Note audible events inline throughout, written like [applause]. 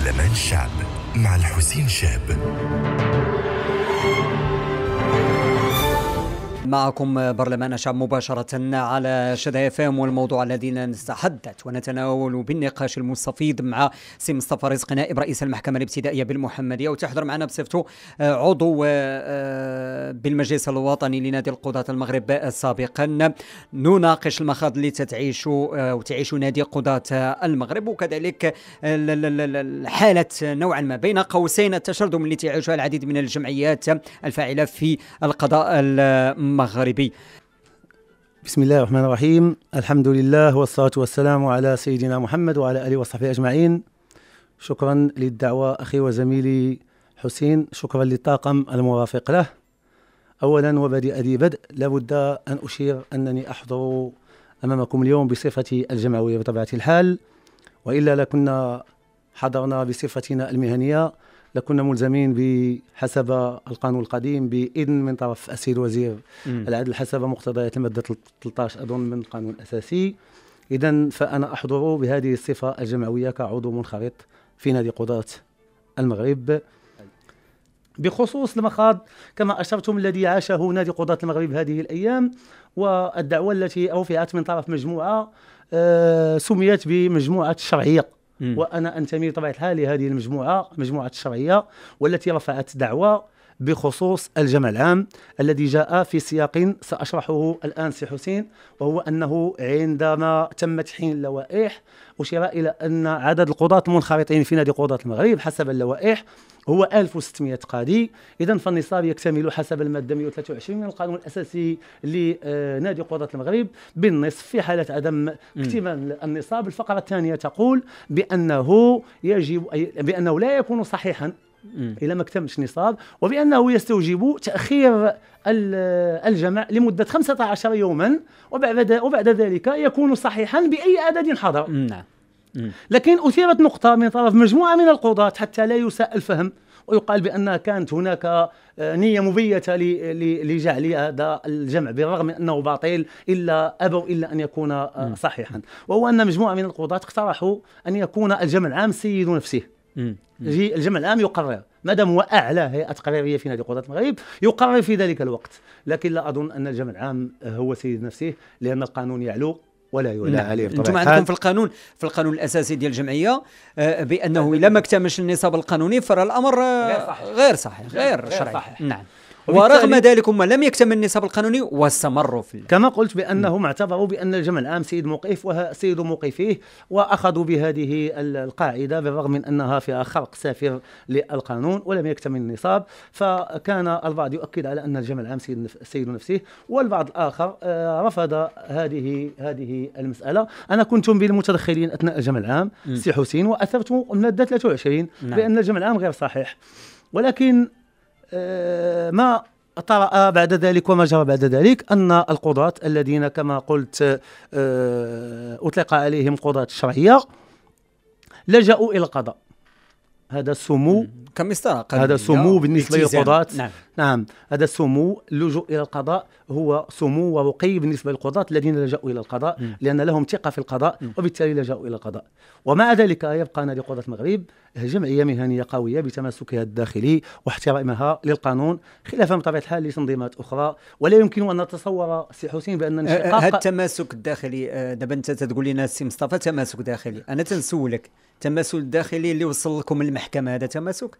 برلمان الشعب مع الحسين شاب معكم برلمان الشعب مباشرة على شدا فام والموضوع الذي نتحدث ونتناول بالنقاش المستفيض مع سي مصطفى رزق نائب رئيس المحكمة الابتدائية بالمحمدية وتحضر معنا بصفته آه، عضو آه، بالمجلس الوطني لنادي القضاة المغرب سابقا نناقش المخاض اللي تتعيش آه، وتعيش نادي قضاة المغرب وكذلك حالة نوعا ما بين قوسين التشرذم اللي تعيشها العديد من الجمعيات الفاعلة في القضاء المغرب مغربي بسم الله الرحمن الرحيم الحمد لله والصلاة والسلام على سيدنا محمد وعلى آله وصحبه أجمعين شكرا للدعوة أخي وزميلي حسين شكرا للطاقم المرافق له أولا وبدئ ذي بدء لابد أن أشير أنني أحضر أمامكم اليوم بصفتي الجمعوية بطبيعة الحال وإلا لكنا حضرنا بصفتنا المهنية لكنا ملزمين بحسب القانون القديم باذن من طرف السيد وزير العدل حسب مقتضيات الماده 13 اظن من القانون الاساسي اذا فانا احضر بهذه الصفه الجمعويه كعضو منخرط في نادي قضاه المغرب بخصوص المخاض كما اشرتم الذي عاشه نادي قضاه المغرب هذه الايام والدعوه التي رفعت من طرف مجموعه آه، سميت بمجموعه الشرعيه وانا انتمي بطبيعه الحال لهذه المجموعه مجموعه الشرعيه والتي رفعت دعوى بخصوص الجمع العام الذي جاء في سياق سأشرحه الآن سي حسين وهو أنه عندما تم تحين اللوائح أشير إلى أن عدد القضاة المنخرطين في نادي قضاة المغرب حسب اللوائح هو 1600 قاضي اذا فالنصاب يكتمل حسب الماده 123 من القانون الاساسي لنادي قضاه المغرب بالنصف في حاله عدم اكتمال النصاب الفقره الثانيه تقول بانه يجب بانه لا يكون صحيحا الى ما اكتملش النصاب وبانه يستوجب تاخير الجمع لمده 15 يوما وبعد وبعد ذلك يكون صحيحا باي عدد حضر نعم لكن اثيرت نقطه من طرف مجموعه من القضاه حتى لا يساء الفهم ويقال بان كانت هناك آه، نيه مبيته لجعل هذا الجمع بالرغم من انه باطل الا ابوا الا ان يكون آه، صحيحا وهو ان مجموعه من القضاه اقترحوا ان يكون الجمع العام سيد نفسه الجمع العام يقرر ما دام هو اعلى هيئه تقريريه في نادي قضاه المغرب يقرر في ذلك الوقت لكن لا اظن ان الجمع العام هو سيد نفسه لان القانون يعلو ولا يعلى نعم. عليه بطبيعه انتم عندكم في القانون في القانون الاساسي ديال الجمعيه آه، بانه الا ما اكتملش النصاب القانوني فرى الامر غير صحيح غير صحيح غير, غير شرعي صحيح. نعم ورغم ذلك هم لم يكتمل النصاب القانوني واستمروا في كما قلت بانهم اعتبروا بان الجمع العام سيد موقف وسيد موقفيه واخذوا بهذه القاعده بالرغم من انها فيها خرق سافر للقانون ولم يكتمل النصاب فكان البعض يؤكد على ان الجمع العام سيد سيد نفسه والبعض الاخر آه، رفض هذه هذه المساله انا كنت من المتدخلين اثناء الجمع العام سي حسين واثرت ماده 23 نعم. بان الجمع العام غير صحيح ولكن آه، ما طرأ بعد ذلك وما جرى بعد ذلك أن القضاة الذين كما قلت آه، أطلق عليهم قضاة شرعية لجأوا إلى القضاء هذا سمو كمسطره هذا سمو بالنسبه للقضاة نعم. نعم هذا سمو اللجوء الى القضاء هو سمو ورقي بالنسبه للقضاة الذين لجأوا الى القضاء م. لان لهم ثقه في القضاء م. وبالتالي لجأوا الى القضاء ومع ذلك يبقى نادي قضاة المغرب جمعيه مهنيه قويه بتماسكها الداخلي واحترامها للقانون خلافا بطبيعه الحال لتنظيمات اخرى ولا يمكن ان نتصور سي حسين بان أه، أه، انشقاق هذا التماسك الداخلي أه، دابا انت تقول لنا سي مصطفى تماسك داخلي انا تنسولك التماسك الداخلي اللي وصل لكم المحكمه هذا تماسك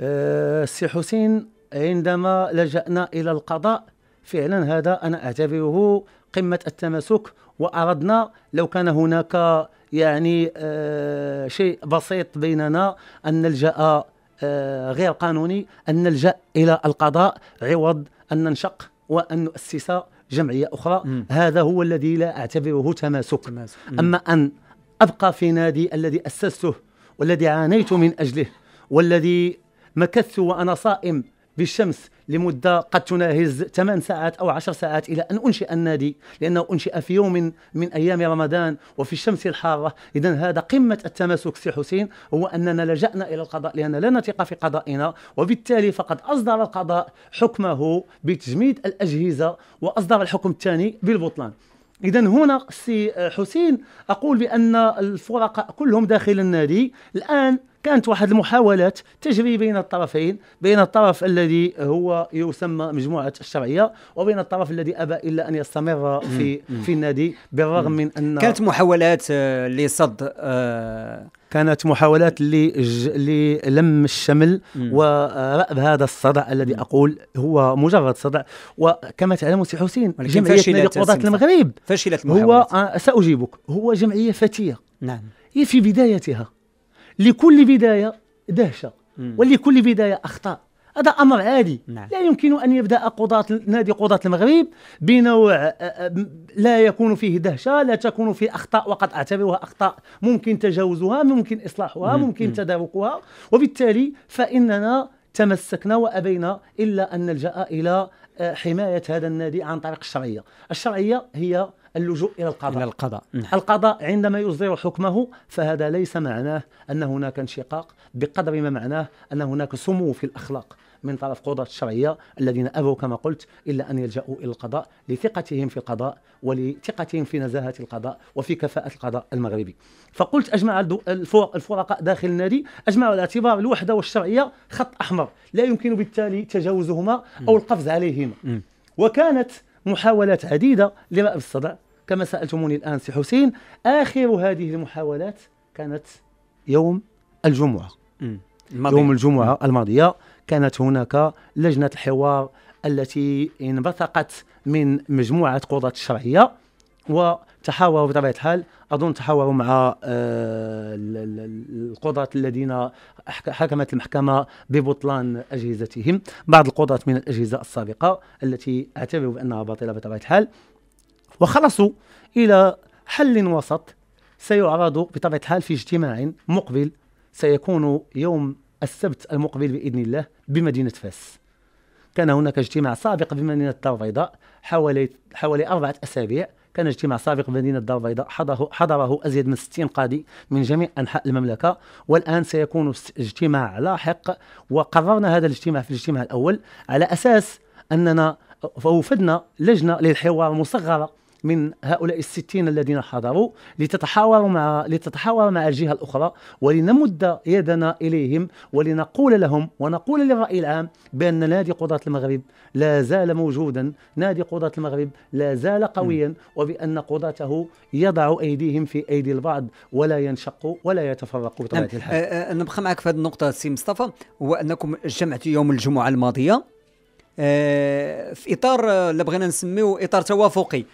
آه، السي حسين عندما لجأنا إلى القضاء فعلا هذا أنا أعتبره قمة التماسك وأردنا لو كان هناك يعني آه شيء بسيط بيننا أن نلجأ آه غير قانوني أن نلجأ إلى القضاء عوض أن ننشق وأن نؤسس جمعية أخرى م. هذا هو الذي لا أعتبره تماسك, تماسك. أما أن أبقى في نادي الذي أسسته والذي عانيت من أجله والذي مكثت وأنا صائم بالشمس لمدة قد تناهز 8 ساعات أو 10 ساعات إلى أن أنشئ النادي لأنه أنشئ في يوم من أيام رمضان وفي الشمس الحارة إذا هذا قمة التماسك سي حسين هو أننا لجأنا إلى القضاء لأن لا نثق في قضائنا وبالتالي فقد أصدر القضاء حكمه بتجميد الأجهزة وأصدر الحكم الثاني بالبطلان اذا هنا سي حسين اقول بان الفرقاء كلهم داخل النادي الان كانت واحد المحاولات تجري بين الطرفين بين الطرف الذي هو يسمى مجموعة الشرعية وبين الطرف الذي أبى إلا أن يستمر في في النادي بالرغم من أن كانت محاولات آه، لصد آه، كانت محاولات للم الشمل ورأب هذا الصدع الذي أقول هو مجرد صدع وكما تعلم سي حسين جمعية نادي قضاة المغرب فشلت المحاولات هو آه، سأجيبك هو جمعية فتية نعم هي في بدايتها لكل بدايه دهشه ولكل بدايه اخطاء هذا امر عادي نعم. لا يمكن ان يبدا قضاة نادي قضاة المغرب بنوع آه، آه، آه، لا يكون فيه دهشه لا تكون فيه اخطاء وقد اعتبرها اخطاء ممكن تجاوزها ممكن اصلاحها ممكن تداركها وبالتالي فاننا تمسكنا وابينا الا ان نلجا الى حمايه هذا النادي عن طريق الشرعيه الشرعيه هي اللجوء الى القضاء الى القضاء نعم. القضاء عندما يصدر حكمه فهذا ليس معناه ان هناك انشقاق بقدر ما معناه ان هناك سمو في الاخلاق من طرف قضاة الشرعية الذين أبوا كما قلت إلا أن يلجأوا إلى القضاء لثقتهم في القضاء ولثقتهم في نزاهة القضاء وفي كفاءة القضاء المغربي فقلت أجمع الفرقاء داخل النادي أجمعوا على اعتبار الوحدة والشرعية خط أحمر لا يمكن بالتالي تجاوزهما أو القفز عليهما وكانت محاولات عديدة لرأب الصدع كما سألتموني الآن سي حسين آخر هذه المحاولات كانت يوم الجمعة الماضية. يوم الجمعة الماضية كانت هناك لجنة الحوار التي انبثقت من مجموعة قضاة الشرعية وتحاوروا بطبيعة الحال أظن تحاوروا مع آه، القضاة الذين حكمت المحكمة ببطلان أجهزتهم بعض القضاة من الأجهزة السابقة التي اعتبروا بأنها باطلة بطبيعة الحال وخلصوا إلى حل وسط سيعرض بطبيعة الحال في اجتماع مقبل سيكون يوم السبت المقبل بإذن الله بمدينة فاس كان هناك اجتماع سابق بمدينة الدار البيضاء حوالي حوالي أربعة أسابيع كان اجتماع سابق في مدينه الدار البيضاء حضره, حضره أزيد من 60 قاضي من جميع أنحاء المملكة والآن سيكون اجتماع لاحق وقررنا هذا الاجتماع في الاجتماع الأول على أساس أننا اوفدنا لجنة للحوار مصغرة من هؤلاء الستين الذين حضروا لتتحاور مع لتتحاور مع الجهه الاخرى ولنمد يدنا اليهم ولنقول لهم ونقول للراي العام بان نادي قضاه المغرب لا زال موجودا نادي قضاه المغرب لا زال قويا وبان قضاته يضع ايديهم في ايدي البعض ولا ينشق ولا يتفرق بطبيعه نعم. الحال أه, آه، نبقى معك في هذه النقطه سي مصطفى هو انكم جمعت يوم الجمعه الماضيه آه، في اطار اللي آه، بغينا نسميه اطار توافقي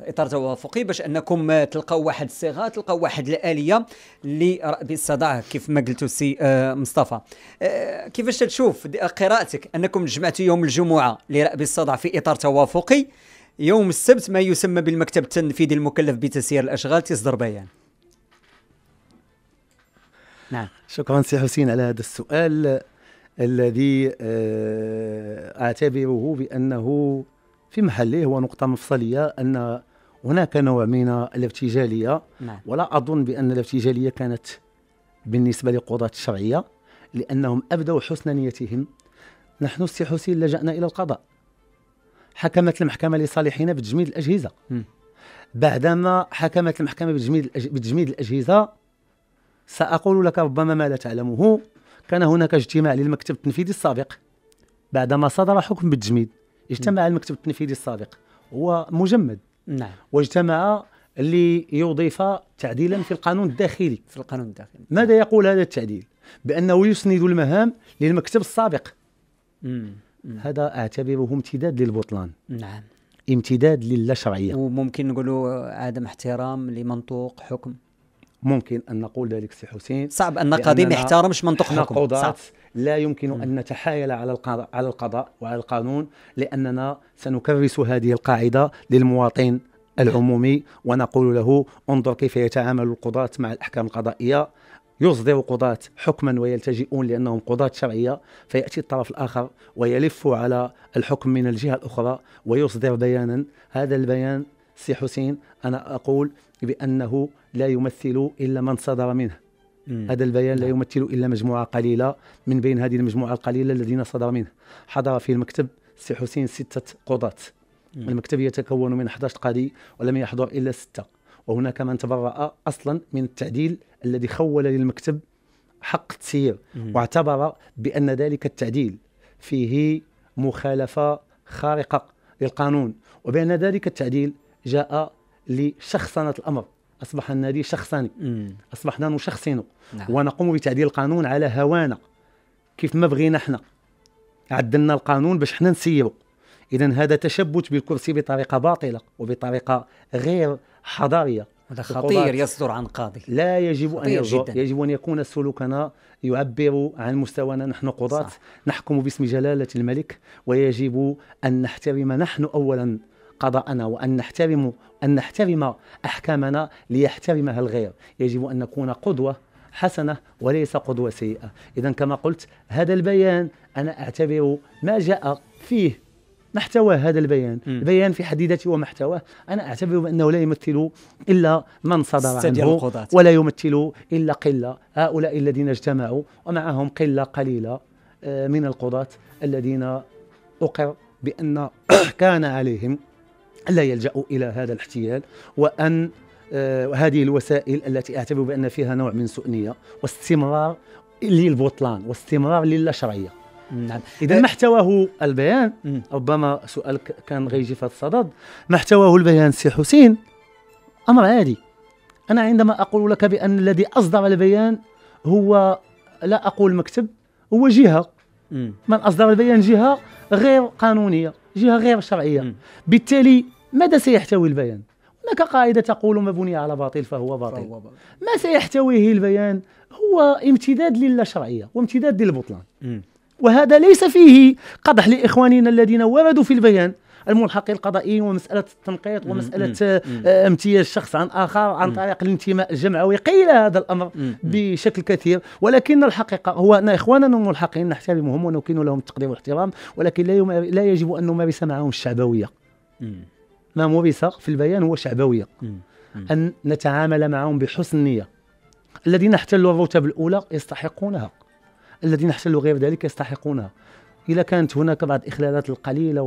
اطار توافقي باش انكم تلقاو واحد الصيغه تلقاو واحد الاليه اللي بالصداع كيف ما قلتوا سي آه، مصطفى آه، كيفاش تشوف قراءتك انكم جمعتوا يوم الجمعه لرأب الصدع في اطار توافقي يوم السبت ما يسمى بالمكتب التنفيذي المكلف بتسيير الاشغال تصدر بيان نعم شكرا سي حسين على هذا السؤال الذي آه، اعتبره بانه في محله هو نقطة مفصلية أن هناك نوع من الارتجالية نعم. ولا أظن بأن الارتجالية كانت بالنسبة لقضاة الشرعية لأنهم أبدوا حسن نيتهم نحن السي حسين لجأنا إلى القضاء حكمت المحكمة لصالحنا بتجميد الأجهزة م. بعدما حكمت المحكمة بتجميد, الأج... بتجميد الأجهزة سأقول لك ربما ما لا تعلمه كان هناك اجتماع للمكتب التنفيذي السابق بعدما صدر حكم بالتجميد اجتمع المكتب التنفيذي السابق هو مجمد نعم واجتمع ليضيف تعديلا في القانون الداخلي في القانون الداخلي ماذا يقول هذا التعديل بانه يسند المهام للمكتب السابق م. م. هذا اعتبره امتداد للبطلان نعم امتداد للاشرعيه وممكن نقولوا عدم احترام لمنطوق حكم ممكن ان نقول ذلك سي حسين صعب ان قاضي ما يحترمش منطوق حكم صعب لا يمكن أن نتحايل على القضاء على القضاء وعلى القانون لأننا سنكرس هذه القاعدة للمواطن العمومي ونقول له انظر كيف يتعامل القضاة مع الأحكام القضائية يصدر قضاة حكما ويلتجئون لأنهم قضاة شرعية فيأتي الطرف الآخر ويلف على الحكم من الجهة الأخرى ويصدر بيانا هذا البيان سي حسين أنا أقول بأنه لا يمثل إلا من صدر منه مم. هذا البيان لا نعم. يمثل الا مجموعه قليله من بين هذه المجموعه القليله الذين صدر منه حضر في المكتب سي حسين سته قضاة المكتب يتكون من 11 قاضي ولم يحضر الا سته وهناك من تبرأ اصلا من التعديل الذي خول للمكتب حق التسيير واعتبر بان ذلك التعديل فيه مخالفه خارقه للقانون وبان ذلك التعديل جاء لشخصنه الامر أصبح النادي شخصاني أصبحنا نشخصنه نعم. ونقوم بتعديل القانون على هوانا كيف ما بغينا احنا عدلنا القانون باش حنا نسيبو إذا هذا تشبت بالكرسي بطريقة باطلة وبطريقة غير حضارية هذا خطير يصدر عن قاضي لا يجب ان يصدر يجب ان يكون سلوكنا يعبر عن مستوانا نحن قضاة نحكم باسم جلالة الملك ويجب ان نحترم نحن اولا قضاءنا وأن نحترم أن نحترم أحكامنا ليحترمها الغير يجب أن نكون قدوة حسنة وليس قدوة سيئة إذا كما قلت هذا البيان أنا اعتبر ما جاء فيه محتوى هذا البيان م. البيان في حد ذاته ومحتواه أنا أعتبر بأنه لا يمثل إلا من صدر عنه القضاة. ولا يمثل إلا قلة هؤلاء الذين اجتمعوا ومعهم قلة قليلة آه، من القضاة الذين أقر بأن [coughs] كان عليهم ألا يلجأوا إلى هذا الاحتيال وأن آه، هذه الوسائل التي أعتبر بأن فيها نوع من سؤنية واستمرار للبطلان واستمرار للشرعية نعم اذا آه، ما احتواه البيان ربما سؤال كان غيجي في الصدد ما احتواه البيان سي حسين امر عادي انا عندما اقول لك بان الذي اصدر البيان هو لا اقول مكتب هو جهه من اصدر البيان جهه غير قانونيه جهه غير شرعيه بالتالي ماذا سيحتوي البيان هناك قاعدة تقول ما بني على باطل فهو باطل فهو باطل. ما سيحتويه البيان هو امتداد للشرعيه وامتداد للبطلان وهذا ليس فيه قدح لإخواننا الذين وردوا في البيان الملحق القضائي ومسألة التنقيط ومسألة آه، امتياز شخص عن آخر عن طريق الانتماء الجمعوي قيل هذا الأمر بشكل كثير ولكن الحقيقة هو أن إخواننا الملحقين نحترمهم ونكن لهم التقدير والاحترام ولكن لا يجب أن نمارس معهم الشعبوية ما مورس في البيان هو شعبوية أن نتعامل معهم بحسن نية الذين احتلوا الرتب الأولى يستحقونها الذين احتلوا غير ذلك يستحقونها إذا كانت هناك بعض الإخلالات القليلة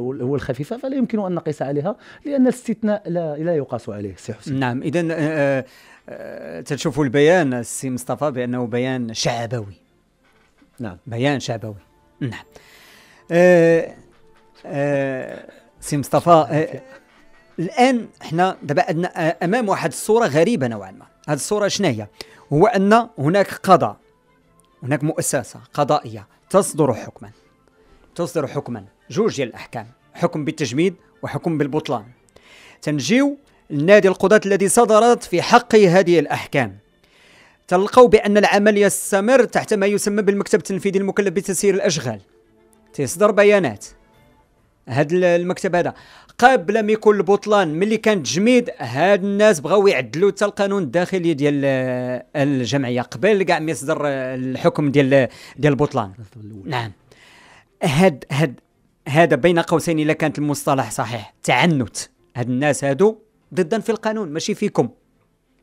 والخفيفة فلا يمكن أن نقيس عليها لأن الاستثناء لا, لا يقاس عليه سي حسين نعم إذا آه، آه، آه، تشوف البيان السي مصطفى بأنه بيان شعبوي نعم بيان شعبوي نعم أه أه سي مصطفى آه، الان حنا دابا عندنا آه، امام واحد الصوره غريبه نوعا ما هذه الصوره شنو هي هو ان هناك قضاء هناك مؤسسه قضائيه تصدر حكما تصدر حكما جوج ديال الاحكام حكم بالتجميد وحكم بالبطلان تنجيو النادي القضاة الذي صدرت في حقه هذه الأحكام تلقوا بأن العمل يستمر تحت ما يسمى بالمكتب التنفيذي المكلف بتسيير الأشغال تيصدر بيانات هاد المكتب هذا قبل ما يكون البطلان ملي كان تجميد هاد الناس بغاو يعدلوا حتى القانون الداخلي ديال آه، الجمعيه قبل كاع ما يصدر آه، الحكم ديال آه، ديال البطلان نعم هاد هاد هذا بين قوسين الا كانت المصطلح صحيح تعنت هاد الناس هادو ضدا في القانون ماشي فيكم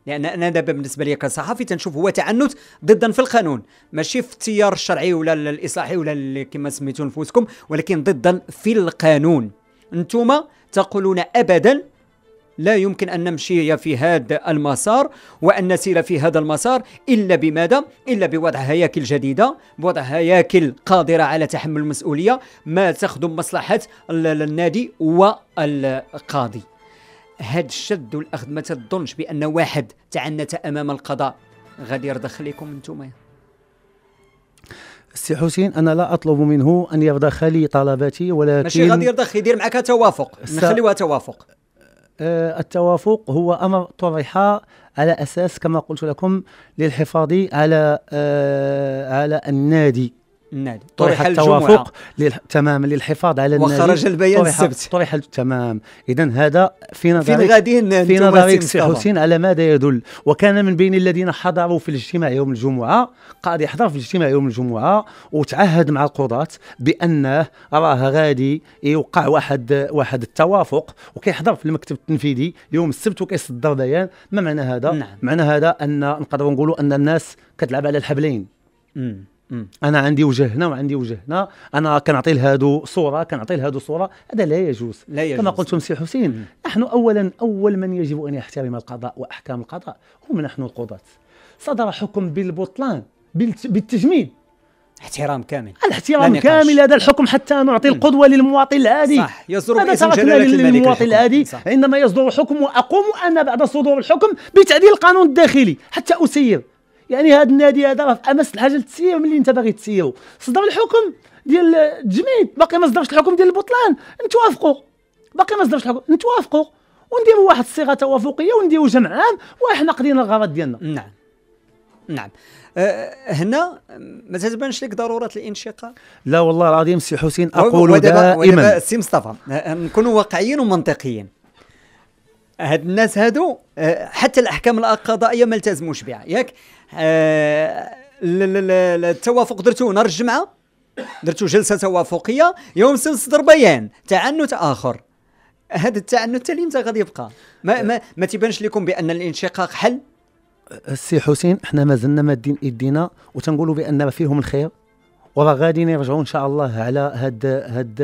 لان انا دابا بالنسبه لي كصحفي تنشوف هو تعنت ضدا في القانون ماشي في التيار الشرعي ولا الاصلاحي ولا كما سميتو نفوسكم ولكن ضدا في القانون انتم تقولون ابدا لا يمكن ان نمشي في هذا المسار وان نسير في هذا المسار الا بماذا؟ الا بوضع هياكل جديده، بوضع هياكل قادره على تحمل المسؤوليه، ما تخدم مصلحه النادي والقاضي. هاد الشد والاخذ ما تظنش بان واحد تعنت امام القضاء غادي يرضخ لكم انتم سي حسين انا لا اطلب منه ان يرضخ لي طلباتي ولكن ماشي غادي يرضخ يدير معك توافق س... نخليوها توافق آه، التوافق هو امر طرح على اساس كما قلت لكم للحفاظ على آه، على النادي النادي طرح التوافق لل... تماما للحفاظ على النادي وخرج البيان طرح... السبت طرح تمام اذا هذا في نظرك فين غاديين في نظرك حسين على ماذا يدل وكان من بين الذين حضروا في الاجتماع يوم الجمعه قاضي حضر في الاجتماع يوم الجمعه وتعهد مع القضاة بانه راه غادي يوقع واحد واحد التوافق وكيحضر في المكتب التنفيذي يوم السبت وكيصدر بيان ما معنى هذا؟ نعم. معنى هذا ان نقدروا نقولوا ان الناس كتلعب على الحبلين امم انا عندي وجه هنا وعندي وجه هنا انا كنعطي لهادو صوره كنعطي لهادو صوره هذا لا يجوز, لا يجوز. كما قلت سي حسين نحن اولا اول من يجب ان يحترم القضاء واحكام القضاء هم نحن القضاه صدر حكم بالبطلان بالتجميد احترام كامل الاحترام كامل هذا الحكم حتى نعطي القدوة للمواطن العادي صح يصدر باسم جلالة للمواطن العادي عندما يصدر حكم وأقوم أنا بعد صدور الحكم بتعديل القانون الداخلي حتى أسير يعني هذا النادي هذا راه في امس الحاجه للتسيير ملي انت باغي تسيرو صدر الحكم ديال التجميد باقي ما صدرش الحكم ديال البطلان نتوافقوا باقي ما صدرش الحكم نتوافقوا ونديروا واحد الصيغه توافقيه ونديروا جمع عام وحنا قضينا الغرض ديالنا نعم نعم أه هنا ما تتبانش لك ضروره الانشقاق لا والله العظيم سي حسين اقول دائما سي مصطفى أه، أه، نكونوا واقعيين ومنطقيين هاد الناس هادو أه، حتى الاحكام القضائيه ما التزموش بها ياك التوافق آه، درتو نهار الجمعه درتو جلسه توافقيه يوم السبت صدر بيان تعنت اخر هذا التعنت تالي متى غادي يبقى ما آه. ما, ما تيبانش لكم بان الانشقاق حل السي آه، حسين احنا مازلنا مادين ايدينا وتنقولوا بان فيهم الخير وراه غاديين يرجعوا ان شاء الله على هاد هاد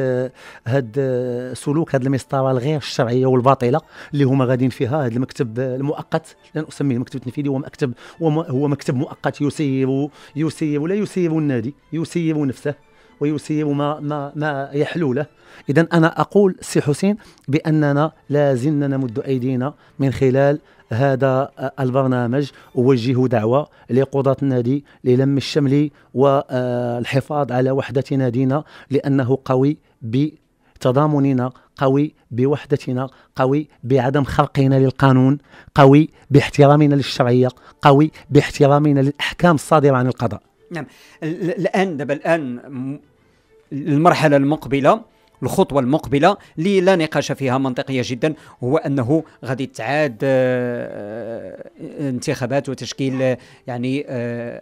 هاد سلوك هاد المسطره الغير الشرعيه والباطله اللي هما غاديين فيها هاد المكتب المؤقت لن اسميه المكتب التنفيذي هو مكتب هو مكتب مؤقت يسير يسير لا يسير النادي يسير نفسه ويسير ما ما ما يحلو له اذا انا اقول سي حسين باننا لازلنا نمد ايدينا من خلال هذا البرنامج أوجه دعوة لقضاة النادي للم الشمل والحفاظ على وحدة نادينا لأنه قوي ب تضامننا قوي بوحدتنا قوي بعدم خلقنا للقانون قوي باحترامنا للشرعية قوي باحترامنا للأحكام الصادرة عن القضاء نعم الآن دابا الآن المرحلة المقبلة الخطوه المقبله اللي لا نقاش فيها منطقيه جدا هو انه غادي تعاد آه، آه، انتخابات وتشكيل آه، يعني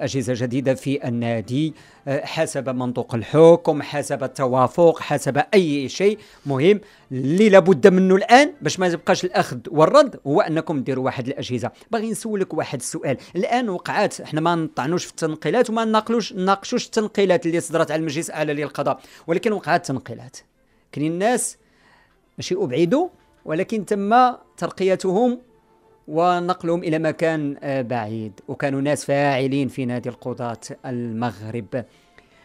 اجهزه جديده في النادي حسب منطوق الحكم حسب التوافق حسب اي شيء مهم اللي لابد منه الان باش ما يبقاش الاخذ والرد هو انكم ديروا واحد الاجهزه باغي نسولك واحد السؤال الان وقعات احنا ما نطعنوش في التنقيلات وما ناقلوش نناقشوش التنقيلات اللي صدرت على المجلس الاعلى للقضاء ولكن وقعات تنقيلات كاين الناس ماشي أبعدوا ولكن تم ترقيتهم ونقلهم إلى مكان آه، بعيد وكانوا ناس فاعلين في نادي القضاة المغرب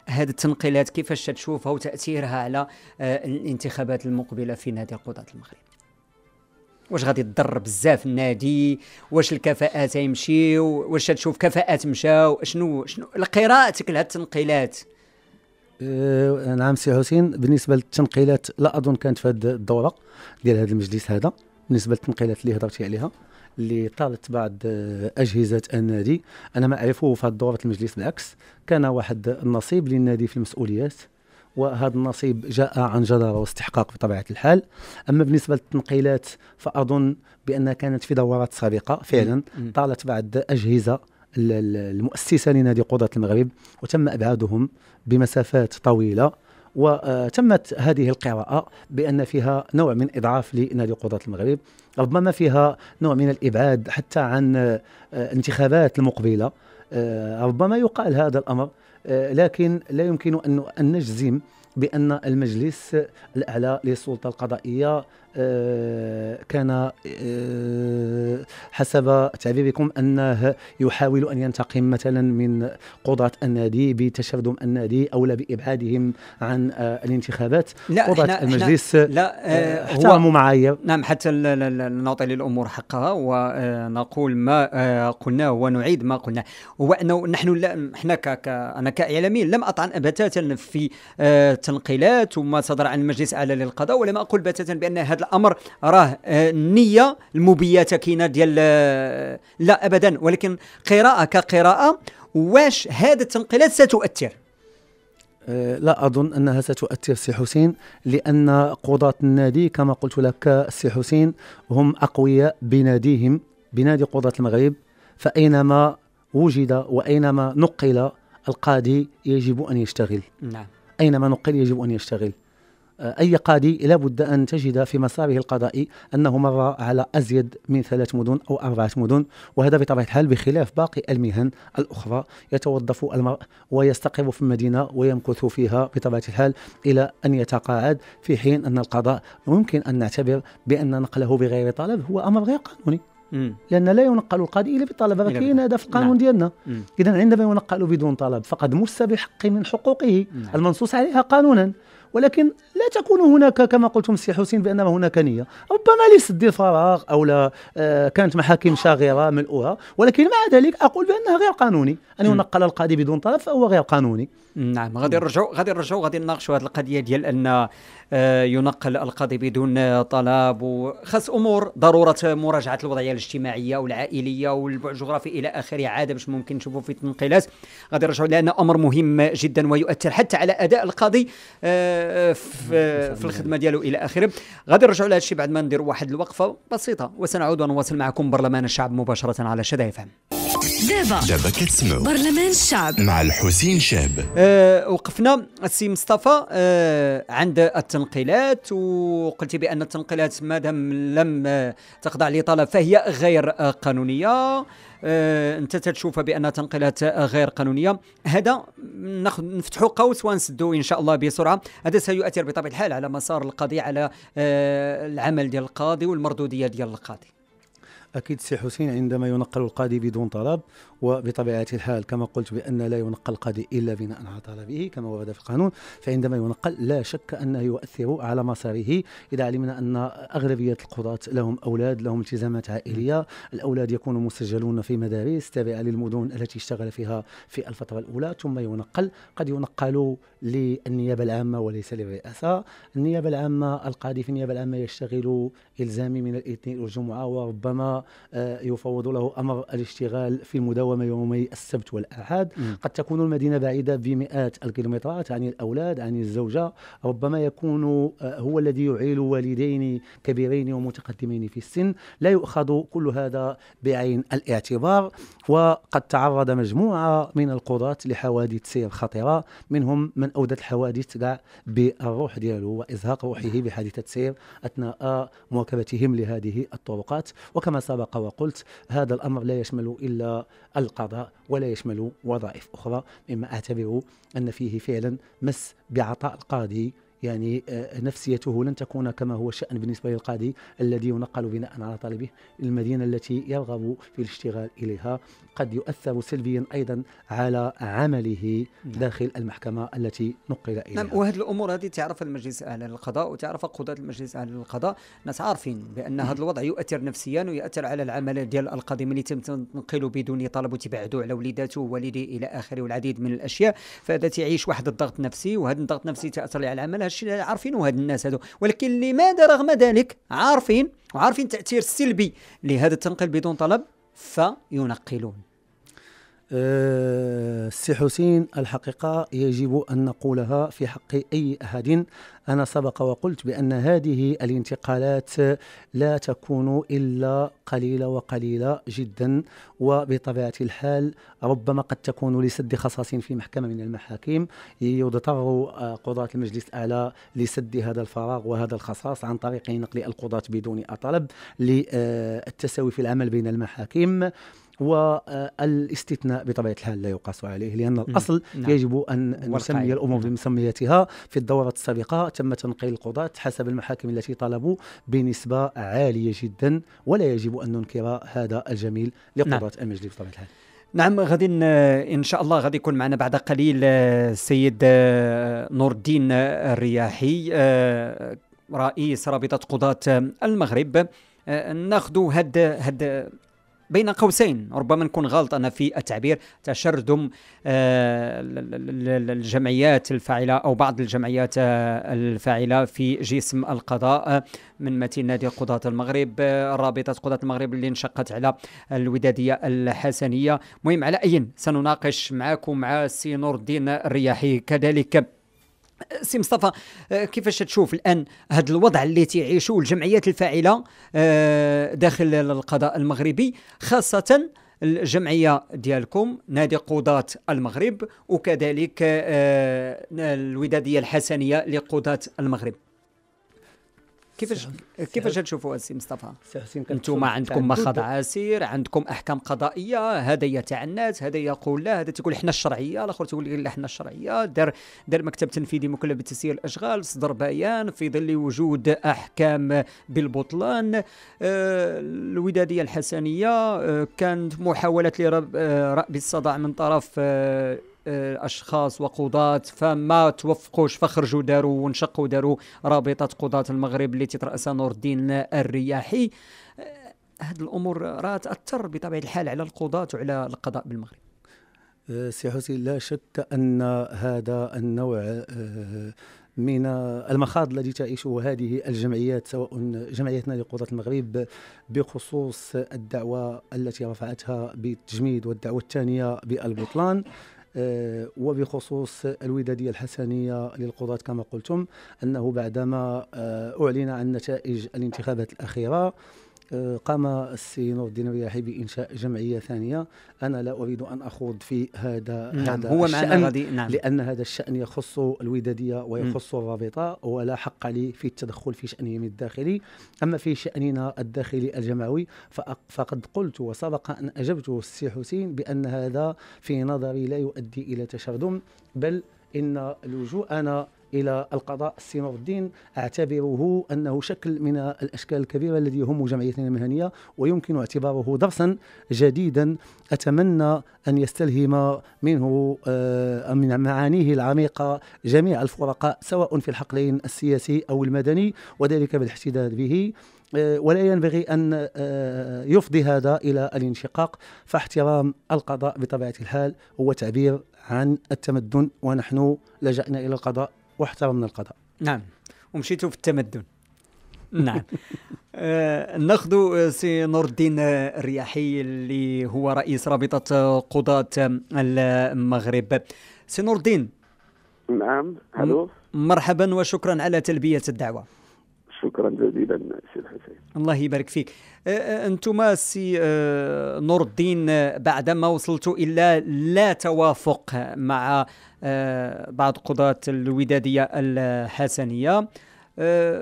هذه التنقلات كيفاش تشوفها وتأثيرها على آه، الانتخابات المقبلة في نادي القضاة المغرب واش غادي تضر بزاف النادي واش الكفاءات يمشيو واش تشوف كفاءات مشاو شنو شنو قراءتك لهاد التنقلات آه، نعم سي حسين بالنسبه للتنقيلات لا اظن كانت في هذه الدوره ديال هذا المجلس هذا بالنسبه للتنقيلات اللي هضرتي عليها اللي طالت بعض آه، اجهزه النادي انا ما اعرفه في هذه دوره المجلس بالعكس كان واحد النصيب للنادي في المسؤوليات وهذا النصيب جاء عن جدارة واستحقاق بطبيعة الحال أما بالنسبة للتنقيلات فأظن بأنها كانت في دورات سابقة فعلا طالت بعض أجهزة المؤسسة لنادي قضاة المغرب وتم إبعادهم بمسافات طويلة وتمت آه، هذه القراءة بأن فيها نوع من إضعاف لنادي قضاة المغرب ربما فيها نوع من الإبعاد حتى عن آه، انتخابات المقبلة آه، ربما يقال هذا الأمر لكن لا يمكن أن نجزم بأن المجلس الأعلى للسلطة القضائية آه، كان آه، حسب تعبيركم انه يحاول ان ينتقم مثلا من قضاة النادي بتشرذم النادي او لا بابعادهم عن آه، الانتخابات لا قضاة المجلس لا هو معايير نعم حتى نعطي للامور حقها ونقول ما قلناه ونعيد ما قلناه هو انه نحن لا احنا انا كاعلامي لم اطعن بتاتا في تنقيلات وما صدر عن المجلس الاعلى للقضاء ولم اقل بتاتا بان هذا الامر راه النيه آه، المبيته كاينه ديال آه، لا ابدا ولكن قراءه كقراءه واش هذا التنقلات ستؤثر آه، لا اظن انها ستؤثر سي حسين لان قضاة النادي كما قلت لك سي حسين هم اقوياء بناديهم بنادي قضاة المغرب فاينما وجد واينما نقل القاضي يجب ان يشتغل نعم اينما نقل يجب ان يشتغل أي قاضي لابد أن تجد في مساره القضائي أنه مر على أزيد من ثلاث مدن أو أربعة مدن وهذا بطبيعة الحال بخلاف باقي المهن الأخرى يتوظف المرء ويستقر في المدينة ويمكث فيها بطبيعة الحال إلى أن يتقاعد في حين أن القضاء ممكن أن نعتبر بأن نقله بغير طلب هو أمر غير قانوني لان لا ينقل القاضي الا بطلب هذا كاين هذا في القانون نعم. ديالنا اذا عندما ينقل بدون طلب فقد مس بحق من حقوقه نعم. المنصوص عليها قانونا ولكن لا تكون هناك كما قلتم سي حسين بان هناك نيه ربما لسد فراغ او لا آه، كانت محاكم شاغره ملؤها ولكن مع ذلك اقول بانها غير قانوني ان ينقل القاضي بدون طلب فهو غير قانوني نعم غادي نرجعوا غادي نرجعوا غادي نناقشوا هذه القضيه ديال ان آه، ينقل القاضي بدون طلب وخاص امور ضروره مراجعه الوضعيه الاجتماعيه والعائليه والبعد الجغرافي الى اخره عاده باش ممكن نشوفوا في التنقيلات غادي نرجعوا لان امر مهم جدا ويؤثر حتى على اداء القاضي آه، في, في الخدمه ديالو الى اخره غادي نرجعوا لهذا الشيء بعد ما ندير واحد الوقفه بسيطه وسنعود ونواصل معكم برلمان الشعب مباشره على شدا يفهم دابا دابا كتسمعوا برلمان الشعب مع الحسين شاب أه وقفنا السي مصطفى أه عند التنقيلات وقلتي بان التنقيلات مادام لم آه، تخضع لطلب فهي غير آه، قانونيه آه، انت تشوف بان تنقلات غير قانونيه هذا ناخذ نفتحوا قوس ونسدوا ان شاء الله بسرعه هذا سيؤثر بطبيعه الحال على مسار القضيه على العمل ديال القاضي والمردوديه ديال القاضي اكيد السي حسين عندما ينقل القاضي بدون طلب وبطبيعة الحال كما قلت بأن لا ينقى القاضي إلا بناء على طلبه كما ورد في القانون فعندما ينقل لا شك أنه يؤثر على مصيره إذا علمنا أن أغلبية القضاة لهم أولاد لهم التزامات عائلية الأولاد يكونوا مسجلون في مدارس تابعة للمدن التي اشتغل فيها في الفترة الأولى ثم ينقل قد ينقل للنيابة العامة وليس للرئاسة النيابة العامة القاضي في النيابة العامة يشتغل إلزامي من الاثنين والجمعة وربما آه، يفوض له أمر الاشتغال في المداومة ربما يومي السبت والأحد قد تكون المدينة بعيدة بمئات الكيلومترات عن الأولاد عن الزوجة ربما يكون آه، هو الذي يعيل والدين كبيرين ومتقدمين في السن لا يؤخذ كل هذا بعين الاعتبار وقد تعرض مجموعة من القضاة لحوادث سير خطيرة منهم من أودت الحوادث كاع بالروح ديالو وإزهاق روحه بحادثة سير أثناء مواكبتهم لهذه الطرقات وكما سبق وقلت هذا الأمر لا يشمل إلا القضاء ولا يشمل وظائف أخرى مما أعتبر أن فيه فعلا مس بعطاء القاضي يعني آه، نفسيته لن تكون كما هو شأن بالنسبة للقاضي الذي ينقل بناء على طلبه المدينة التي يرغب في الاشتغال إليها قد يؤثر سلبيا أيضا على عمله نعم. داخل المحكمة التي نقل إليها نعم وهذه الأمور هذه تعرف المجلس الأعلى للقضاء وتعرف قضاة المجلس الأعلى للقضاء ناس عارفين بأن هذا نعم. الوضع يؤثر نفسيا ويؤثر على العمل ديال القاضي من تم تنقله بدون طلب وتبعده على وليداته ووالديه إلى آخره والعديد من الأشياء فهذا تعيش واحد الضغط نفسي وهذا الضغط نفسي تأثر على العمل هادشي عارفينو عارفينه هاد الناس هادو ولكن لماذا رغم ذلك عارفين وعارفين تاثير سلبي لهذا التنقل بدون طلب فينقلون آه، السي حسين الحقيقة يجب أن نقولها في حق أي أحد أنا سبق وقلت بأن هذه الانتقالات لا تكون إلا قليلة وقليلة جدا وبطبيعة الحال ربما قد تكون لسد خصاص في محكمة من المحاكم يضطر آه، قضاة المجلس الأعلى لسد هذا الفراغ وهذا الخصاص عن طريق نقل القضاة بدون طلب للتساوي في العمل بين المحاكم والاستثناء بطبيعه الحال لا يقاس عليه لان الاصل نعم. يجب ان نسمي الامور بمسمياتها في الدوره السابقه تم تنقيل القضاه حسب المحاكم التي طلبوا بنسبه عاليه جدا ولا يجب ان ننكر هذا الجميل لقضاه نعم. المجلس بطبيعه الحال نعم غادي ان شاء الله غادي يكون معنا بعد قليل السيد آه، آه، نور الدين آه، الرياحي رئيس رابطه قضاه المغرب ناخذ هاد هاد بين قوسين ربما نكون غلط انا في التعبير تشرذم آه، الجمعيات الفاعله او بعض الجمعيات آه، الفاعله في جسم القضاء آه، من متين نادي قضاة المغرب رابطه قضاة المغرب اللي انشقت على الوداديه الحسنيه مهم على اي سنناقش معكم مع السي نور الدين الرياحي كذلك سي مصطفى آه، كيفاش تشوف الان هذا الوضع اللي تعيشه الجمعيات الفاعله آه، داخل القضاء المغربي خاصه الجمعيه ديالكم نادي قضاة المغرب وكذلك آه، الوداديه الحسنيه لقضاة المغرب كيفاش كيفاش تشوفوا السي مصطفى؟ انتم عندكم مخاض عسير عندكم احكام قضائيه هذا يتعنت الناس هذا يقول لا هذا تقول حنا الشرعيه الاخر تقول لا حنا الشرعيه دار دار مكتب تنفيذي مكلف بتسيير الاشغال صدر بيان في ظل وجود احكام بالبطلان آه، الوداديه الحسنيه آه، كانت محاولات لرب الصدع آه، رأب من طرف آه، اشخاص وقضاة فما توفقوش فخرجوا داروا وانشقوا داروا رابطه قضاة المغرب اللي تتراسها نور الدين الرياحي آه، هذه الامور راه تاثر بطبيعه الحال على القضاة وعلى القضاء بالمغرب آه، سي حسين لا شك ان هذا النوع من المخاض الذي تعيشه هذه الجمعيات سواء جمعيتنا لقضاة المغرب بخصوص الدعوة التي رفعتها بالتجميد والدعوة الثانية بالبطلان آه، وبخصوص الودادية الحسنية للقضاة كما قلتم أنه بعدما آه، أعلن عن نتائج الانتخابات الأخيرة قام السي نور الدين الرياحي بانشاء جمعيه ثانيه انا لا اريد ان اخوض في هذا نعم هذا هو معنا غادي نعم لان هذا الشان يخص الوداديه ويخص الرابطه ولا حق لي في التدخل في شانهم الداخلي اما في شاننا الداخلي الجمعوي فقد قلت وسبق ان اجبت السي حسين بان هذا في نظري لا يؤدي الى تشرذم بل ان لجوءنا الى القضاء السينور الدين اعتبره انه شكل من الاشكال الكبيره الذي يهم جمعيتنا المهنيه ويمكن اعتباره درسا جديدا اتمنى ان يستلهم منه آه، من معانيه العميقه جميع الفرقاء سواء في الحقلين السياسي او المدني وذلك بالاحتداد به آه، ولا ينبغي ان آه، يفضي هذا الى الانشقاق فاحترام القضاء بطبيعه الحال هو تعبير عن التمدن ونحن لجانا الى القضاء واحترمنا القضاء نعم ومشيتوا في التمدن نعم [laughs] آه ناخذ آه، سي نور الدين آه، الرياحي اللي هو رئيس رابطه آه، قضاة المغرب سي نور الدين نعم الو مرحبا وشكرا على تلبيه الدعوه شكرا جزيلا سي حسين الله يبارك فيك انتم سي نور الدين بعدما وصلتوا الى لا توافق مع بعض قضاة الودادية الحسنية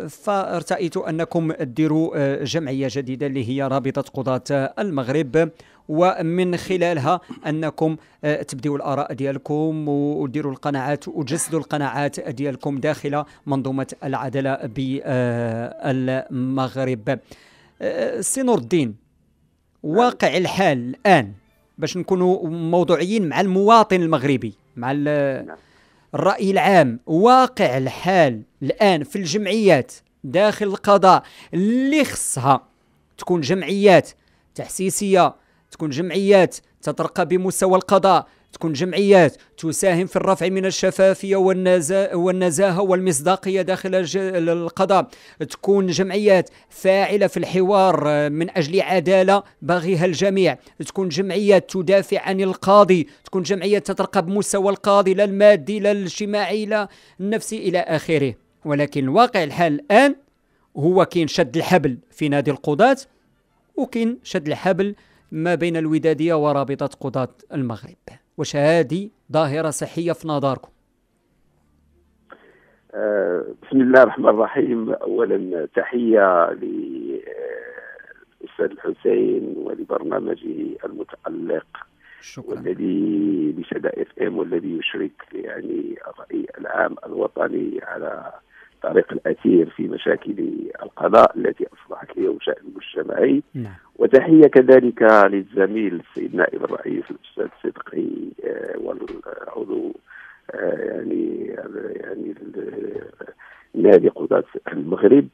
فارتأيت أنكم ديروا جمعية جديدة اللي هي رابطة قضاة المغرب ومن خلالها انكم آه، تبديوا الاراء ديالكم وديروا القناعات وجسدوا القناعات ديالكم داخل منظومه العداله بالمغرب آه، آه، سي نور الدين واقع الحال الان باش نكونوا موضوعيين مع المواطن المغربي مع الراي العام واقع الحال الان في الجمعيات داخل القضاء اللي خصها تكون جمعيات تحسيسيه تكون جمعيات تترقى بمستوى القضاء تكون جمعيات تساهم في الرفع من الشفافيه والنزاهه والمصداقيه داخل القضاء تكون جمعيات فاعله في الحوار آه، من اجل عداله باغيها الجميع تكون جمعيات تدافع عن القاضي تكون جمعيات تترقى بمستوى القاضي لا المادي لا الاجتماعي لا النفسي الى اخره ولكن الواقع الحال الان هو كاين شد الحبل في نادي القضاه وكاين شد الحبل ما بين الودادية ورابطة قضاة المغرب واش هذه ظاهرة صحية في نظركم آه، بسم الله الرحمن الرحيم أولا تحية للأستاذ الحسين ولبرنامجه المتألق شكرا والذي بشدائف ام والذي يشرك يعني الرأي العام الوطني على الطريق الأثير في مشاكل القضاء التي أصبحت اليوم شأن مجتمعي نعم. وتحية كذلك للزميل السيد نائب الرئيس الأستاذ صدقي آه، والعضو آه، يعني يعني نادي قضاة المغرب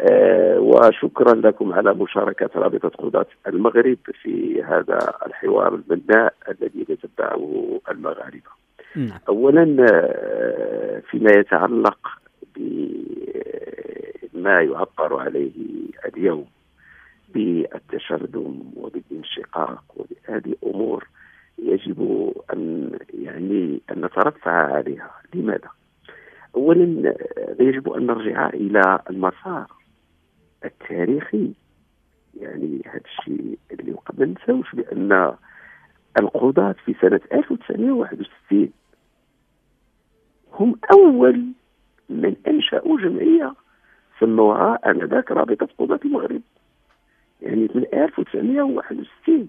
آه، وشكرا لكم على مشاركة رابطة قضاة المغرب في هذا الحوار البناء الذي يتبعه المغاربة نعم. أولا فيما يتعلق بما يعبر عليه اليوم بالتشرذم وبالانشقاق وبهذه امور يجب ان يعني ان نترفع عليها، لماذا؟ اولا يجب ان نرجع الى المسار التاريخي يعني هذا الشيء اللي ما ننساوش بان القضاة في سنة 1961 هم أول من انشاوا جمعيه سموها انذاك رابطه قضاه المغرب يعني من 1961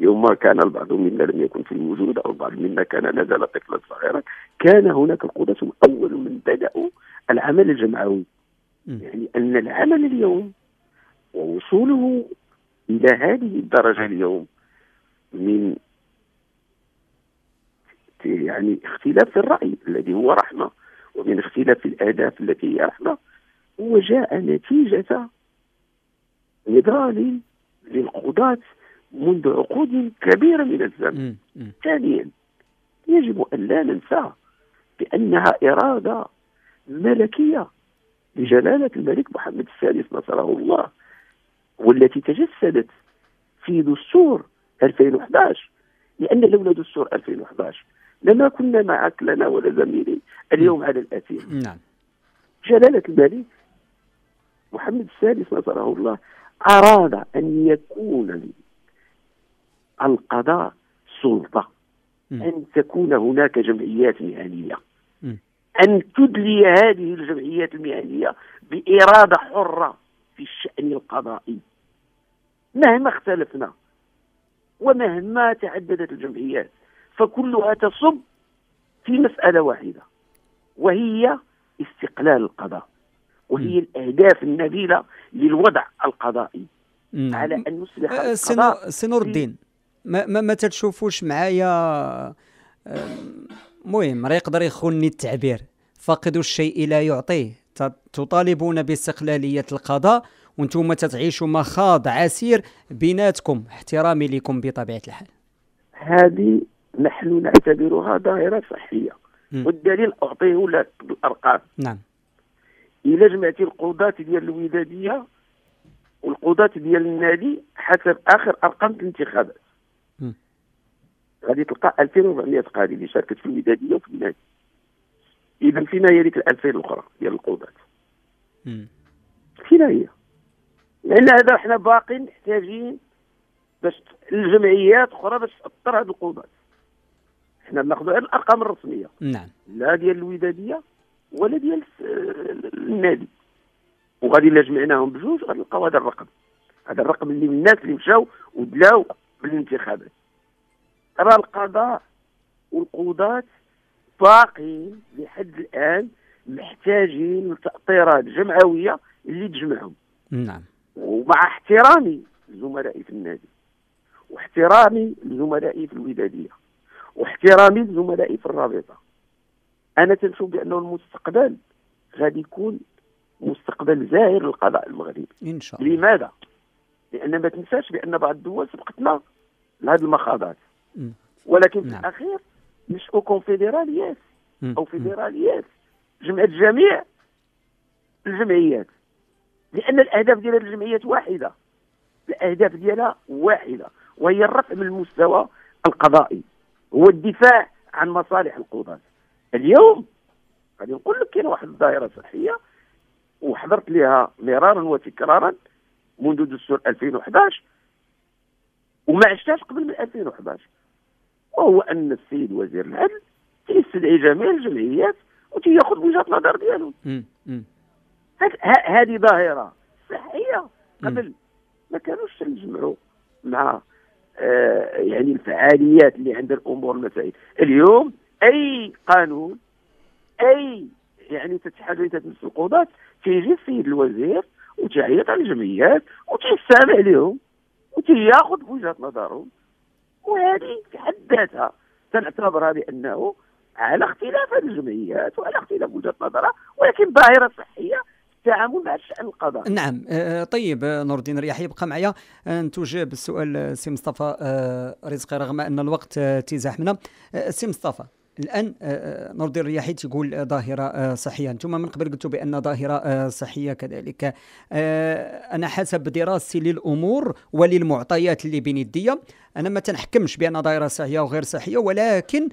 يوم كان البعض منا لم يكن في الوجود او البعض منا كان نزل طفلا صغيرا كان هناك قضاة اول من بداوا العمل الجمعوي يعني ان العمل اليوم ووصوله الى هذه الدرجه اليوم من يعني اختلاف في الراي الذي هو رحمه ومن اختلاف الأهداف التي هي أحمق وجاء نتيجة نضال للقضاة منذ عقود كبيرة من الزمن ثانيا يجب أن لا ننسى بأنها إرادة ملكية لجلالة الملك محمد السادس نصره الله والتي تجسدت في دستور 2011 لأن لولا دستور 2011 لما كنا معك لنا ولا زميلي اليوم على الاثير نعم جلاله الملك محمد السادس نصره الله اراد ان يكون القضاء سلطه ان تكون هناك جمعيات مهنيه ان تدلي هذه الجمعيات المهنيه باراده حره في الشان القضائي مهما اختلفنا ومهما تعددت الجمعيات فكلها تصب في مسألة واحدة وهي استقلال القضاء وهي م. الأهداف النبيلة للوضع القضائي م. على أن يصبح أه، أه، القضاء سنور الدين ما, ما, ما تتشوفوش معايا المهم أه، راه يقدر يخونني التعبير فاقد الشيء لا يعطيه تطالبون باستقلالية القضاء وانتم تتعيشوا مخاض عسير بيناتكم احترامي لكم بطبيعة الحال هذه نحن نعتبرها ظاهرة صحية م. والدليل أعطيه لك بالأرقام نعم الى جمعتي القضاة ديال الودادية والقضاة ديال النادي حسب آخر أرقام الانتخابات غادي تلقى 2400 قاضي اللي شاركت في الودادية وفي النادي إذا فينا هي ديك ال 2000 الأخرى ديال القضاة فينا هي لأن هذا حنا باقي محتاجين باش الجمعيات أخرى باش تأثر هذه القضاة حنا بناخذوا غير الارقام الرسميه نعم لا ديال الوداديه ولا ديال النادي وغادي الا جمعناهم بجوج غنلقاو هذا الرقم هذا الرقم اللي من الناس اللي مشاو ودلاو بالانتخابات راه القضاء والقضاة باقيين لحد الان محتاجين لتأطيرات جمعوية اللي تجمعهم نعم ومع احترامي لزملائي في النادي واحترامي لزملائي في الودادية واحترامي لزملائي في الرابطه انا تنشوف بانه المستقبل غادي يكون مستقبل زاهر للقضاء المغربي ان شاء الله لماذا؟ لان ما تنساش بان بعض الدول سبقتنا لهذه المخاضات ولكن نعم. في الاخير نشؤوا كونفدراليات او فيدراليات جمعت جميع الجمعيات لان الاهداف ديال الجمعيات واحده الاهداف ديالها واحده وهي الرفع من المستوى القضائي هو الدفاع عن مصالح القضاة اليوم غادي نقول لك كاين واحد الظاهره صحيه وحضرت لها مرارا وتكرارا منذ دستور 2011 وما عشتهاش قبل من 2011 وهو ان السيد وزير العدل تيستدعي جميع الجمعيات وتياخذ وجهه النظر ديالو هذه ظاهره صحيه قبل ما كانوش تنجمعوا مع آه، يعني الفعاليات اللي عند الامور المسائيه اليوم اي قانون اي يعني تتحدث تتمس القضاة تيجي السيد الوزير وتعيط على الجمعيات وتيستمع لهم وتياخذ وجهه نظرهم وهذه حد ذاتها تنعتبرها بانه على اختلاف الجمعيات وعلى اختلاف وجهه نظرها ولكن ظاهره صحيه التعامل مع القضاء نعم آه، طيب آه، نور الدين رياح يبقى معايا آه، نتوجب السؤال سي مصطفى رزقي رغم ان الوقت تزاحمنا سي مصطفى الان آه، آه، نرضي الرياحي تقول آه، ظاهره صحيه انتم من قبل قلتوا بان ظاهره صحيه كذلك انا حسب دراستي للامور وللمعطيات اللي بين يدي انا ما تنحكمش بان ظاهره صحيه وغير صحيه ولكن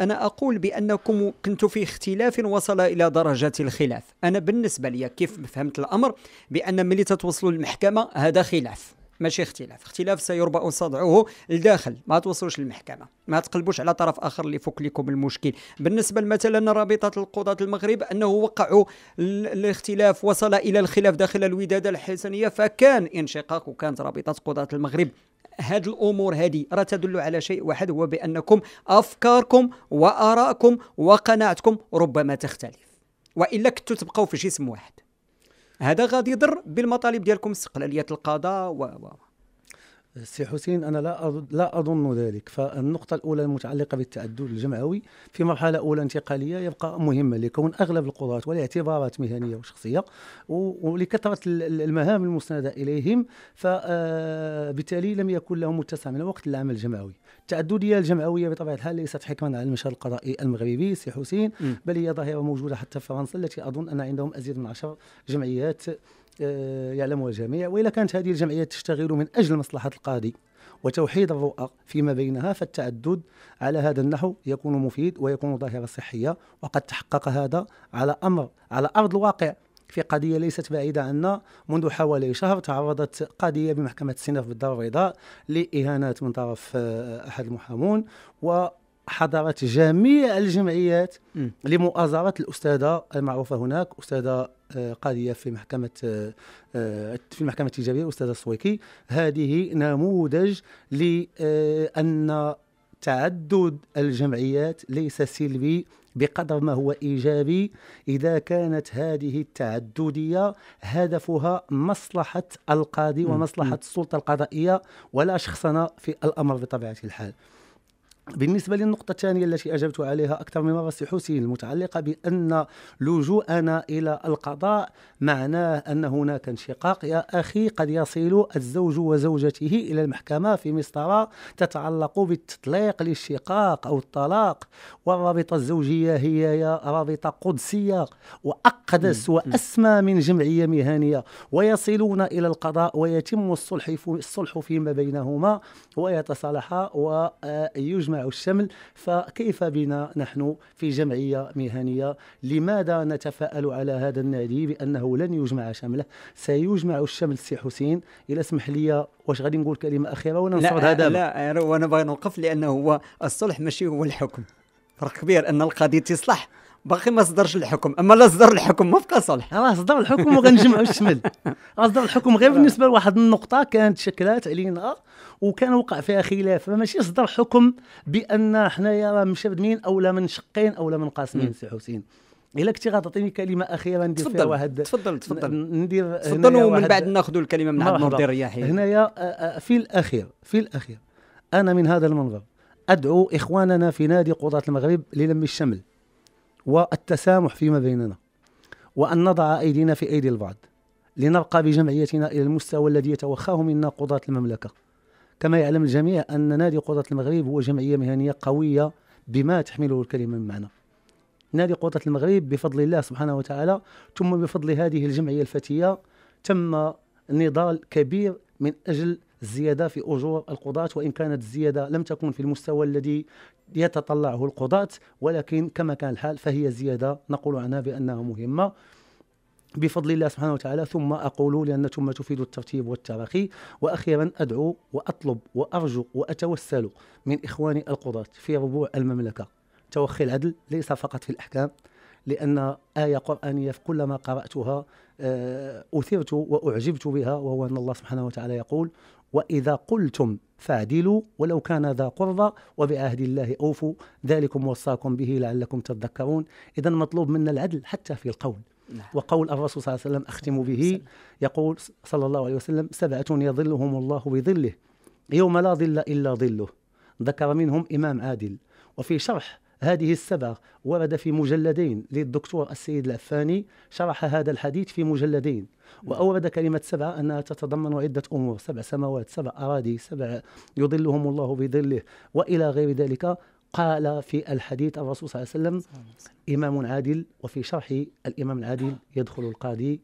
انا اقول بانكم كنتوا في اختلاف وصل الى درجه الخلاف انا بالنسبه لي كيف فهمت الامر بان ملي تتوصلوا للمحكمه هذا خلاف ماشي اختلاف اختلاف سيربأ صدعه لداخل ما توصلوش للمحكمة ما تقلبوش على طرف آخر اللي يفك لكم المشكل بالنسبة مثلا رابطة القضاة المغرب أنه وقعوا الاختلاف وصل إلى الخلاف داخل الودادة الحسنية فكان انشقاق وكانت رابطة قضاة المغرب هاد الامور هذه راه تدل على شيء واحد هو بانكم افكاركم وارائكم وقناعتكم ربما تختلف والا كنتو تبقاو في جسم واحد هذا غادي يضر بالمطالب ديالكم استقلاليه القضاء و سي حسين انا لا لا اظن ذلك فالنقطه الاولى المتعلقه بالتعدد الجمعوي في مرحله اولى انتقاليه يبقى مهمه لكون اغلب القضاة والاعتبارات مهنيه وشخصيه ولكثره المهام المسنده اليهم فبالتالي آه، لم يكن لهم متسع من الوقت للعمل الجمعوي التعدديه الجمعويه بطبيعه الحال ليست حكما على المشهد القضائي المغربي سي حسين بل هي ظاهره موجوده حتى في فرنسا التي اظن ان عندهم ازيد من عشر جمعيات آه، يعلمها الجميع وإذا كانت هذه الجمعية تشتغل من أجل مصلحة القاضي وتوحيد الرؤى فيما بينها فالتعدد على هذا النحو يكون مفيد ويكون ظاهرة صحية وقد تحقق هذا على أمر على أرض الواقع في قضية ليست بعيدة عنا منذ حوالي شهر تعرضت قضية بمحكمة السنف بالدار البيضاء لإهانات من طرف آه، أحد المحامون و حضرت جميع الجمعيات لمؤازرة الأستاذة المعروفة هناك أستاذة قاضية في محكمة آه، في المحكمة التجارية الأستاذة السويكي هذه نموذج لأن تعدد الجمعيات ليس سلبي بقدر ما هو ايجابي اذا كانت هذه التعدديه هدفها مصلحه القاضي ومصلحه السلطه القضائيه ولا شخصنا في الامر بطبيعه الحال. بالنسبه للنقطه الثانيه التي اجبت عليها اكثر من مره سي حسين المتعلقه بان لجوءنا الى القضاء معناه ان هناك انشقاق يا اخي قد يصل الزوج وزوجته الى المحكمه في مسطره تتعلق بالتطليق للشقاق او الطلاق والرابطه الزوجيه هي يا رابطه قدسيه واقدس واسمى من جمعيه مهنيه ويصلون الى القضاء ويتم الصلح الصلح فيما بينهما ويتصالحا ويجمع أو الشمل فكيف بنا نحن في جمعية مهنية لماذا نتفائل على هذا النادي بأنه لن يجمع شمله سيجمع الشمل سي حسين إلا اسمح لي واش غادي نقول كلمة أخيرة وأنا نصعد هذا لا وأنا بغي نوقف لأنه هو الصلح ماشي هو الحكم فرق كبير أن القضية تصلح باقي ما صدرش الحكم اما لا صدر الحكم ما بقى صالح راه صدر الحكم وغنجمعوا الشمل صدر الحكم غير آه. بالنسبه لواحد النقطه كانت شكلات علينا وكان وقع فيها خلاف ماشي صدر حكم بان حنايا راه مشردمين او لا شقين او لا قاسمين سي حسين الا كنتي غتعطيني كلمه اخيره ندير فيها واحد تفضل تفضل ندير تفضل ومن بعد ناخذ الكلمه من عند نور الرياحي هنايا آه، آه، في الاخير في الاخير انا من هذا المنظر ادعو اخواننا في نادي قضاه المغرب للم الشمل والتسامح فيما بيننا وأن نضع أيدينا في أيدي البعض لنرقى بجمعيتنا إلى المستوى الذي يتوخاه منا قضاة المملكة كما يعلم الجميع أن نادي قضاة المغرب هو جمعية مهنية قوية بما تحمله الكلمة من معنى نادي قضاة المغرب بفضل الله سبحانه وتعالى ثم بفضل هذه الجمعية الفتية تم نضال كبير من أجل الزياده في اجور القضاه وان كانت الزياده لم تكن في المستوى الذي يتطلعه القضاه ولكن كما كان الحال فهي زياده نقول عنها بانها مهمه بفضل الله سبحانه وتعالى ثم اقول لان ثم تفيد الترتيب والتراخي واخيرا ادعو واطلب وارجو واتوسل من اخواني القضاه في ربوع المملكه توخي العدل ليس فقط في الاحكام لان ايه قرانيه في كل ما قراتها آه، اثرت واعجبت بها وهو ان الله سبحانه وتعالى يقول وإذا قلتم فعدلوا ولو كان ذا قربى وبعهد الله أوفوا ذلكم وصاكم به لعلكم تذكرون إذا مطلوب منا العدل حتى في القول نعم. وقول الرسول صلى الله عليه وسلم أختم نعم، به يقول صلى الله عليه وسلم سبعة يظلهم الله بظله يوم لا ظل إلا ظله ذكر منهم إمام عادل وفي شرح هذه السبع ورد في مجلدين للدكتور السيد العفاني شرح هذا الحديث في مجلدين وأورد كلمة سبعة أنها تتضمن عدة أمور سبع سماوات سبع أراضي سبع يظلهم الله بظله وإلى غير ذلك قال في الحديث الرسول صلى الله عليه وسلم إمام عادل وفي شرح الإمام العادل يدخل القاضي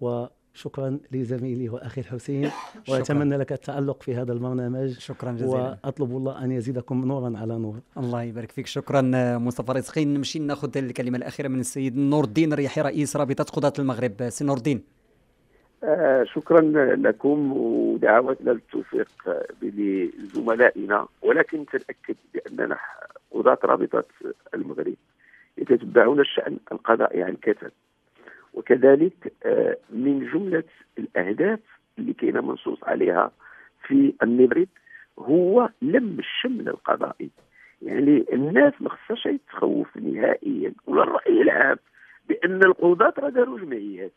وشكرا لزميلي وأخي الحسين وأتمنى لك التألق في هذا البرنامج شكرا جزيلا وأطلب الله أن يزيدكم نورا على نور الله يبارك فيك شكرا آه، مصطفى رزقين نمشي ناخذ الكلمة الأخيرة من السيد نور الدين الريحي رئيس رابطة قضاة المغرب آه، سي نور الدين آه، شكرا لكم ودعواتنا للتوفيق بزملائنا ولكن تنأكد بأننا قضاة رابطة المغرب يتتبعون الشأن القضائي يعني عن كثب وكذلك آه، من جملة الأهداف اللي كاينه منصوص عليها في المغرب هو لم الشمل القضائي يعني الناس ما خصهاش تخوف نهائيا ولا الرأي العام بان القضاه راه داروا جمعيات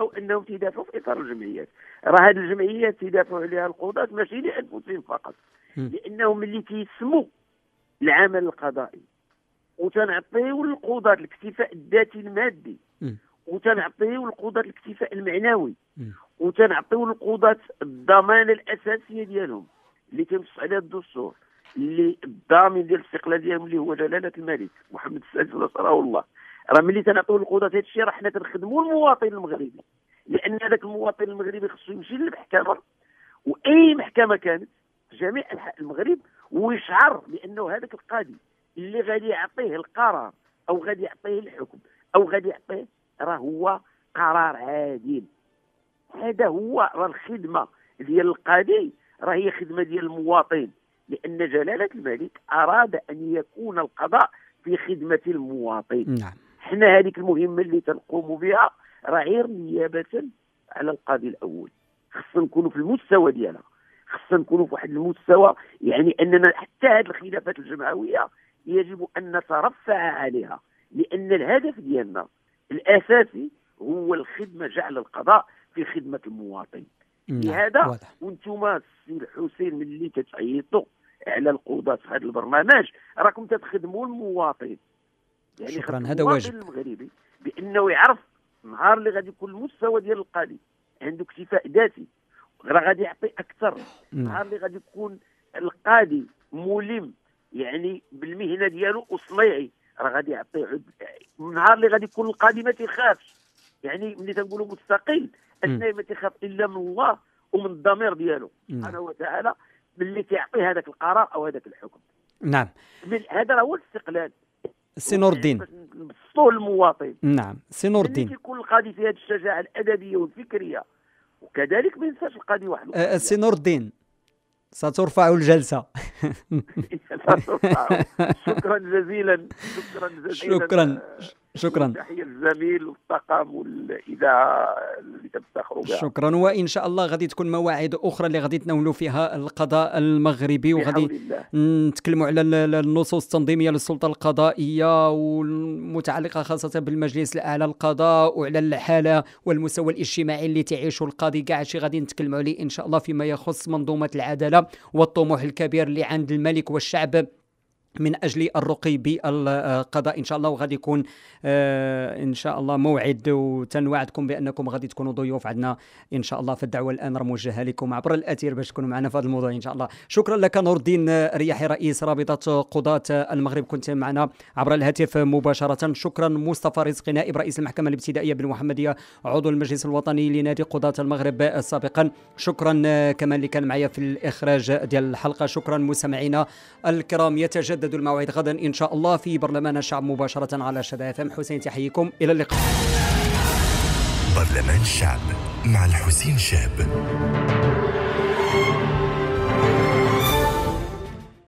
او انهم تدافعوا في اطار الجمعيات راه هذه الجمعيات تدافعوا عليها القضاه ماشي لانفسهم فقط لانهم اللي كيسموا العمل القضائي وتنعطيو للقضاة الاكتفاء الذاتي المادي وتنعطيو للقضاة الاكتفاء المعنوي وتنعطيو للقضاة الضمانة الأساسية ديالهم اللي كينص عليها الدستور اللي الضامن ديال الاستقلال ديالهم اللي هو جلالة الملك محمد السادس نصره الله راه ملي تنعطيو القضاة هذا الشيء راه حنا تنخدموا المواطن المغربي لان هذاك المواطن المغربي خصو يمشي للمحكمه واي محكمه كانت في جميع انحاء المغرب ويشعر بانه هذاك القاضي اللي غادي يعطيه القرار او غادي يعطيه الحكم او غادي يعطيه راه هو قرار عادل هذا هو راه الخدمه ديال القاضي راه هي خدمه ديال المواطن لان جلاله الملك اراد ان يكون القضاء في خدمه المواطن نعم. حنا هذيك المهمه اللي تنقوموا بها راه غير نيابه على القاضي الاول خصنا نكونوا في المستوى ديالها خصنا نكونوا في واحد المستوى يعني اننا حتى هذه الخلافات الجمعويه يجب ان نترفع عليها لان الهدف ديالنا الاساسي هو الخدمه جعل القضاء في خدمه المواطن نعم، لهذا وانتم السي الحسين ملي كتعيطوا على القضاة في هذا البرنامج راكم تتخدموا المواطن يعني شكرا هذا واجب المغربي بانه يعرف النهار اللي غادي يكون المستوى ديال القاضي عنده اكتفاء ذاتي راه غادي يعطي اكثر النهار نعم. اللي غادي يكون القاضي ملم يعني بالمهنه ديالو وصنيعي راه غادي يعطي النهار اللي غادي يكون القاضي ما تيخافش يعني ملي تنقولوا مستقل اثناء ما تيخاف الا من الله ومن الضمير ديالو سبحانه نعم. وتعالى ملي كيعطي هذاك القرار او هذاك الحكم نعم هذا هو الاستقلال سي نور الدين بسطوه المواطن نعم سي نور الدين تيكون القاضي في هذه الشجاعه الادبيه والفكريه وكذلك ما ينساش القاضي واحد سي نور الدين سترفع الجلسة [laughs] شكرا جزيلا شكرا جزيلا شكرا شكرا تحيه للزميل والطاقم والاذاعه اللي تفتخروا بها شكرا وان شاء الله غادي تكون مواعيد اخرى اللي غادي تناولوا فيها القضاء المغربي وغادي نتكلموا على النصوص التنظيميه للسلطه القضائيه والمتعلقه خاصه بالمجلس الاعلى للقضاء وعلى الحاله والمستوى الاجتماعي اللي تعيشه القاضي كاع شي غادي نتكلموا عليه ان شاء الله فيما يخص منظومه العداله والطموح الكبير اللي عند الملك والشعب من اجل الرقي بالقضاء ان شاء الله وغادي يكون آه، ان شاء الله موعد وتنوعدكم بانكم غادي تكونوا ضيوف عندنا ان شاء الله فالدعوه الان راه موجهه لكم عبر الاثير باش تكونوا معنا في هذا الموضوع ان شاء الله شكرا لك نور الدين رياحي رئيس رابطه قضاه المغرب كنت معنا عبر الهاتف مباشره شكرا مصطفى رزقي نائب رئيس المحكمه الابتدائيه بالمحمديه عضو المجلس الوطني لنادي قضاه المغرب سابقا شكرا آه، كمان اللي كان معايا في الاخراج ديال الحلقه شكرا مستمعينا الكرام يتجدد يتجدد الموعد غدا إن شاء الله في برلمان الشعب مباشرة على شذا فم حسين تحييكم إلى اللقاء برلمان الشعب مع الحسين شاب